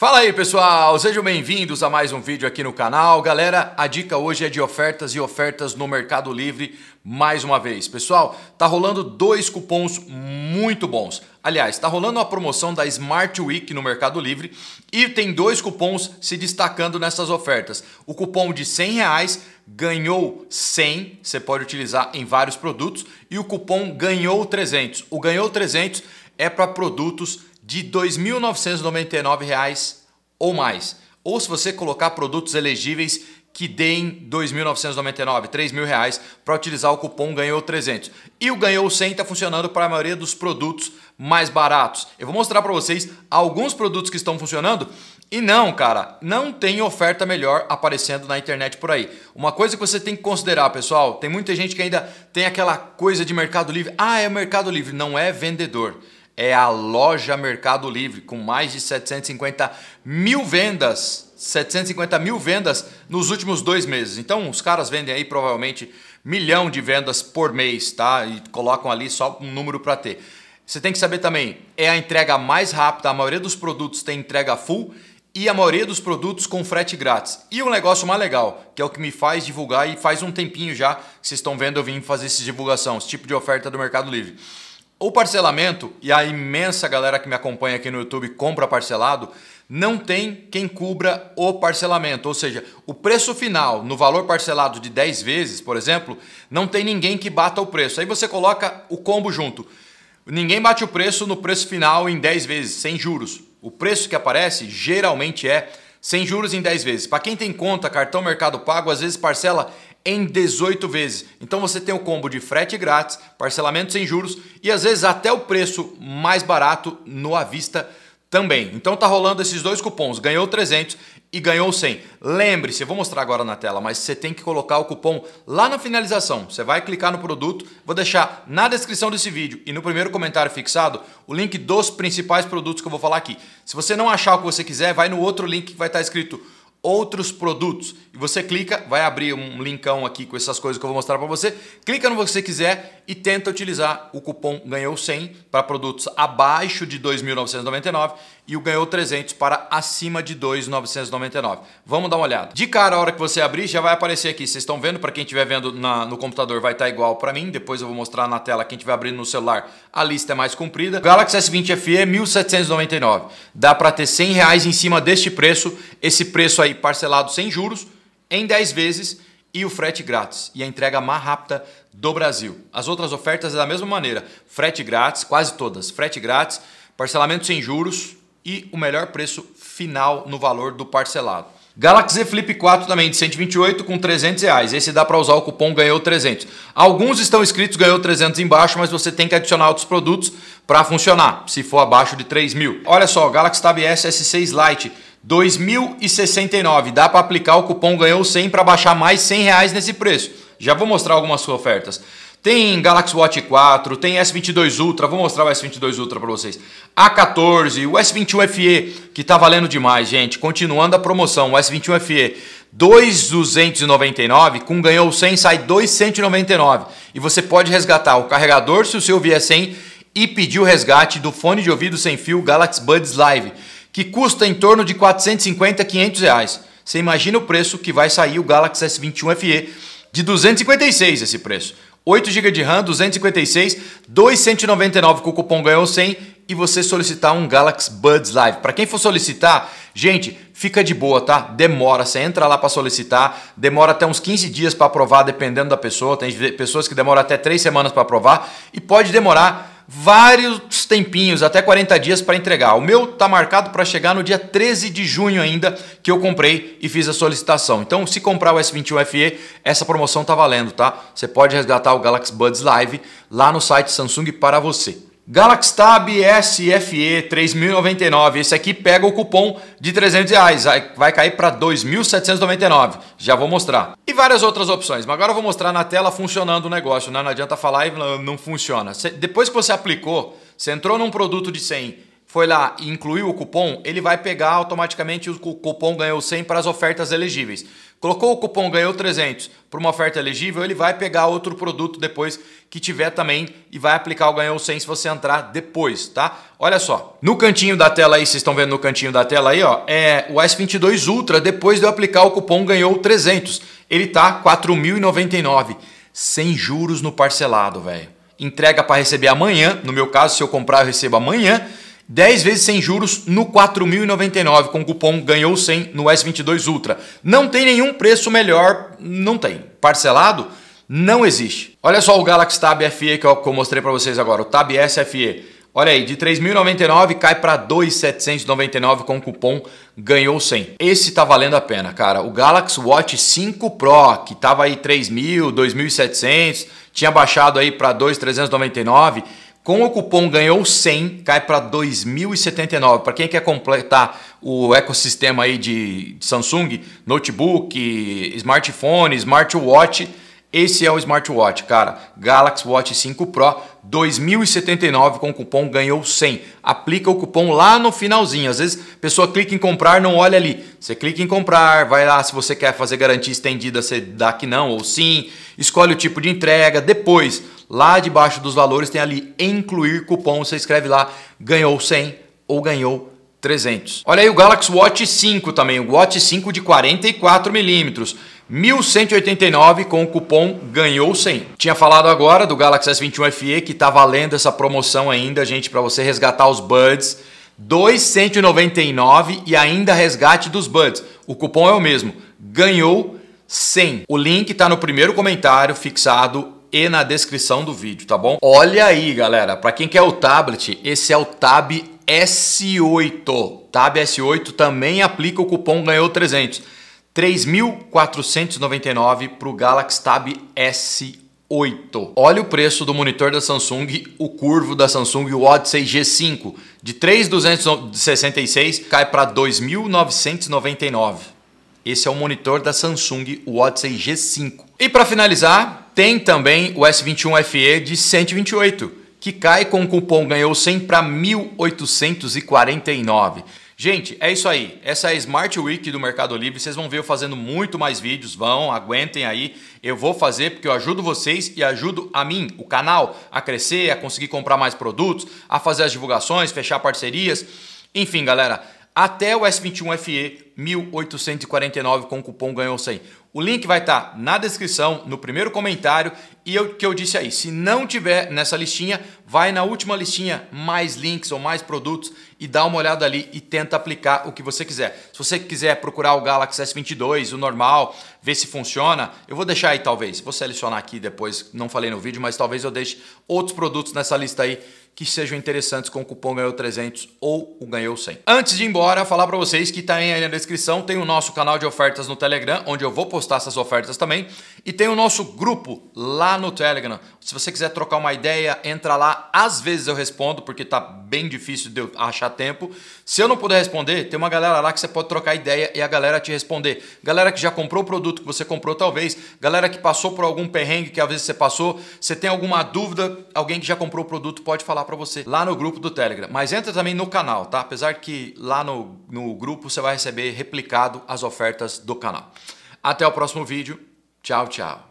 Fala aí pessoal, sejam bem-vindos a mais um vídeo aqui no canal. Galera, a dica hoje é de ofertas e ofertas no Mercado Livre mais uma vez. Pessoal, tá rolando dois cupons muito bons. Aliás, tá rolando uma promoção da Smart Week no Mercado Livre e tem dois cupons se destacando nessas ofertas. O cupom de 100 reais ganhou 100, você pode utilizar em vários produtos, e o cupom ganhou 300. O ganhou 300 é para produtos de R$ 2.999 ou mais. Ou se você colocar produtos elegíveis que deem 2.999, R$ reais para utilizar o cupom ganhou 300. E o ganhou 100 está funcionando para a maioria dos produtos mais baratos. Eu vou mostrar para vocês alguns produtos que estão funcionando e não, cara, não tem oferta melhor aparecendo na internet por aí. Uma coisa que você tem que considerar, pessoal, tem muita gente que ainda tem aquela coisa de mercado livre. Ah, é mercado livre, não é vendedor é a loja Mercado Livre, com mais de 750 mil vendas. 750 mil vendas nos últimos dois meses. Então, os caras vendem aí provavelmente milhão de vendas por mês, tá? E colocam ali só um número para ter. Você tem que saber também, é a entrega mais rápida, a maioria dos produtos tem entrega full e a maioria dos produtos com frete grátis. E um negócio mais legal, que é o que me faz divulgar e faz um tempinho já que vocês estão vendo eu vim fazer essa divulgação, esse tipo de oferta do Mercado Livre o parcelamento, e a imensa galera que me acompanha aqui no YouTube compra parcelado, não tem quem cubra o parcelamento. Ou seja, o preço final no valor parcelado de 10 vezes, por exemplo, não tem ninguém que bata o preço. Aí você coloca o combo junto. Ninguém bate o preço no preço final em 10 vezes, sem juros. O preço que aparece geralmente é sem juros em 10 vezes. Para quem tem conta, cartão Mercado Pago, às vezes parcela em 18 vezes. Então você tem o combo de frete grátis, parcelamento sem juros e às vezes até o preço mais barato no à vista também. Então tá rolando esses dois cupons, ganhou 300 e ganhou 100. Lembre-se, eu vou mostrar agora na tela, mas você tem que colocar o cupom lá na finalização. Você vai clicar no produto, vou deixar na descrição desse vídeo e no primeiro comentário fixado o link dos principais produtos que eu vou falar aqui. Se você não achar o que você quiser, vai no outro link que vai estar escrito outros produtos. E você clica, vai abrir um linkão aqui com essas coisas que eu vou mostrar para você. Clica no que você quiser e tenta utilizar o cupom ganhou 100 para produtos abaixo de 2.999 e o ganhou 300 para acima de 2.999. Vamos dar uma olhada. De cara, a hora que você abrir, já vai aparecer aqui. Vocês estão vendo? Para quem estiver vendo na, no computador, vai estar tá igual para mim. Depois eu vou mostrar na tela. Quem estiver abrindo no celular, a lista é mais comprida. Galaxy S20 FE 1.799. Dá para ter 100 reais em cima deste preço. Esse preço aí aí parcelado sem juros em 10 vezes e o frete grátis e a entrega mais rápida do Brasil. As outras ofertas é da mesma maneira, frete grátis, quase todas, frete grátis, parcelamento sem juros e o melhor preço final no valor do parcelado. Galaxy Flip 4 também de 128 com 300 reais. Esse dá para usar o cupom ganhou 300. Alguns estão escritos ganhou 300 embaixo, mas você tem que adicionar outros produtos para funcionar. Se for abaixo de 3 mil. Olha só, Galaxy Tab S S6 Lite 2.069. Dá para aplicar o cupom Ganhou 100 para baixar mais 100 reais nesse preço. Já vou mostrar algumas suas ofertas. Tem Galaxy Watch 4, tem S22 Ultra, vou mostrar o S22 Ultra para vocês. A14, o S21 FE, que tá valendo demais, gente. Continuando a promoção, o S21 FE 2,299, com ganhou 100 sai 2,199. E você pode resgatar o carregador se o seu vier 100 e pedir o resgate do fone de ouvido sem fio Galaxy Buds Live que custa em torno de 450, 500 reais. Você imagina o preço que vai sair o Galaxy S21 FE de 256 esse preço. 8 GB de RAM, 256, 299 com o cupom ganhou 100 e você solicitar um Galaxy Buds Live. Para quem for solicitar, gente, fica de boa, tá? Demora, você entra lá para solicitar, demora até uns 15 dias para aprovar, dependendo da pessoa. Tem pessoas que demoram até 3 semanas para aprovar e pode demorar vários tempinhos, até 40 dias para entregar. O meu tá marcado para chegar no dia 13 de junho ainda, que eu comprei e fiz a solicitação. Então, se comprar o S21 FE, essa promoção tá valendo, tá? Você pode resgatar o Galaxy Buds Live lá no site Samsung para você. Galaxy Tab SFE 3099, esse aqui pega o cupom de 300 reais, vai cair para 2.799, já vou mostrar. E várias outras opções, mas agora eu vou mostrar na tela funcionando o negócio, né? não adianta falar e não funciona. Depois que você aplicou, você entrou num produto de 100, foi lá e incluiu o cupom, ele vai pegar automaticamente o cupom ganhou 100 para as ofertas elegíveis. Colocou o cupom ganhou 300 para uma oferta elegível, ele vai pegar outro produto depois que tiver também e vai aplicar o ganhou 100 se você entrar depois, tá? Olha só, no cantinho da tela aí, vocês estão vendo no cantinho da tela aí, ó, é o S22 Ultra, depois de eu aplicar o cupom ganhou 300, ele tá 4.099, sem juros no parcelado, velho. Entrega para receber amanhã, no meu caso, se eu comprar eu recebo amanhã 10 vezes sem juros no 4.099 com o cupom ganhou 100 no S22 Ultra. Não tem nenhum preço melhor, não tem. Parcelado? Não existe. Olha só o Galaxy Tab FE que eu mostrei para vocês agora, o Tab S FE. Olha aí, de 3.099 cai para 2.799 com o cupom ganhou 100. Esse tá valendo a pena, cara. O Galaxy Watch 5 Pro, que tava aí 3.000, 2.700, tinha baixado aí para 2.399, com o cupom ganhou 100, cai para 2079. Para quem quer completar o ecossistema aí de Samsung, notebook, smartphone, smartwatch, esse é o smartwatch, cara. Galaxy Watch 5 Pro 2079 com cupom ganhou 100. Aplica o cupom lá no finalzinho. Às vezes a pessoa clica em comprar, não olha ali. Você clica em comprar, vai lá se você quer fazer garantia estendida, você dá que não ou sim. Escolhe o tipo de entrega. Depois, lá debaixo dos valores tem ali incluir cupom. Você escreve lá ganhou 100 ou ganhou 300. Olha aí o Galaxy Watch 5 também, o Watch 5 de 44 milímetros. 1189 com o cupom ganhou 100. Tinha falado agora do Galaxy S21 FE que tá valendo essa promoção ainda, gente, para você resgatar os buds, 299 e ainda resgate dos buds. O cupom é o mesmo, ganhou 100. O link tá no primeiro comentário fixado e na descrição do vídeo, tá bom? Olha aí, galera, para quem quer o tablet, esse é o Tab S8. Tab S8 também aplica o cupom ganhou 300. 3.499 para o Galaxy Tab S8. Olha o preço do monitor da Samsung, o curvo da Samsung, o Odyssey G5. De 3.266 cai para 2.999. Esse é o monitor da Samsung, o Odyssey G5. E para finalizar, tem também o S21 FE de 128, que cai com o cupom ganhou 100 para 1.849. Gente, é isso aí. Essa é a Smart Week do Mercado Livre. Vocês vão ver eu fazendo muito mais vídeos. Vão, aguentem aí. Eu vou fazer porque eu ajudo vocês e ajudo a mim, o canal, a crescer, a conseguir comprar mais produtos, a fazer as divulgações, fechar parcerias. Enfim, galera, até o S21 FE 1849 com o cupom ganhou 100. O link vai estar tá na descrição, no primeiro comentário e o que eu disse aí, se não tiver nessa listinha, vai na última listinha mais links ou mais produtos e dá uma olhada ali e tenta aplicar o que você quiser. Se você quiser procurar o Galaxy S22, o normal, ver se funciona, eu vou deixar aí talvez, vou selecionar aqui depois, não falei no vídeo, mas talvez eu deixe outros produtos nessa lista aí que sejam interessantes com o cupom Ganhou 300 ou o Ganhou 100. Antes de ir embora, falar para vocês que está aí na descrição tem o nosso canal de ofertas no Telegram, onde eu vou postar essas ofertas também, e tem o nosso grupo lá no Telegram. Se você quiser trocar uma ideia, entra lá. Às vezes eu respondo, porque tá bem difícil de eu achar tempo. Se eu não puder responder, tem uma galera lá que você pode trocar ideia e a galera te responder. Galera que já comprou o produto que você comprou, talvez. Galera que passou por algum perrengue que às vezes você passou. Você tem alguma dúvida, alguém que já comprou o produto pode falar para você lá no grupo do Telegram. Mas entra também no canal, tá? Apesar que lá no, no grupo você vai receber replicado as ofertas do canal. Até o próximo vídeo. Tchau, tchau.